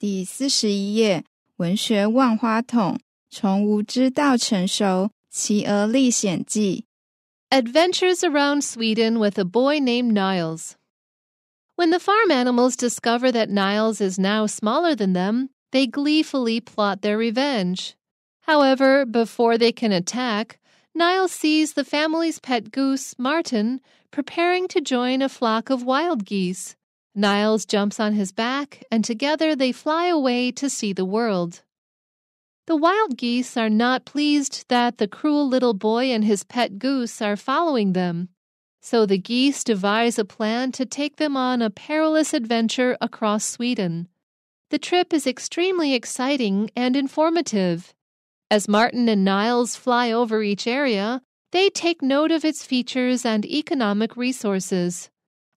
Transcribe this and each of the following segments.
第四十一页，文学万花筒：从无知到成熟，企鹅历险记。Adventures around Sweden with a boy named Niles. When the farm animals discover that Niles is now smaller than them, they gleefully plot their revenge. However, before they can attack, Niles sees the family's pet goose, Martin, preparing to join a flock of wild geese. Niles jumps on his back, and together they fly away to see the world. The wild geese are not pleased that the cruel little boy and his pet goose are following them, so the geese devise a plan to take them on a perilous adventure across Sweden. The trip is extremely exciting and informative. As Martin and Niles fly over each area, they take note of its features and economic resources.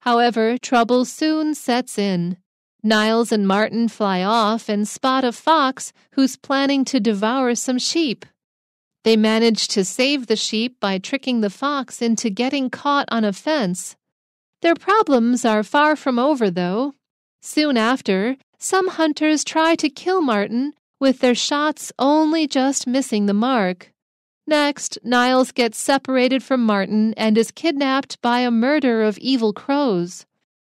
However, trouble soon sets in. Niles and Martin fly off and spot a fox who's planning to devour some sheep. They manage to save the sheep by tricking the fox into getting caught on a fence. Their problems are far from over, though. Soon after, some hunters try to kill Martin, with their shots only just missing the mark. Next, Niles gets separated from Martin and is kidnapped by a murder of evil crows.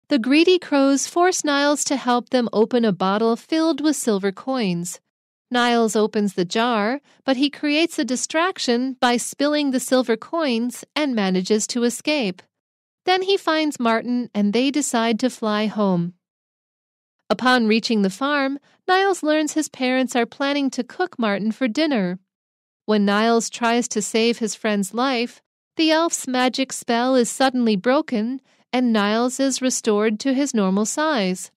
The greedy crows force Niles to help them open a bottle filled with silver coins. Niles opens the jar, but he creates a distraction by spilling the silver coins and manages to escape. Then he finds Martin and they decide to fly home. Upon reaching the farm, Niles learns his parents are planning to cook Martin for dinner. When Niles tries to save his friend's life, the elf's magic spell is suddenly broken and Niles is restored to his normal size.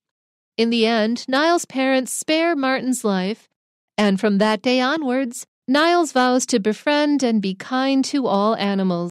In the end, Niles' parents spare Martin's life, and from that day onwards, Niles vows to befriend and be kind to all animals.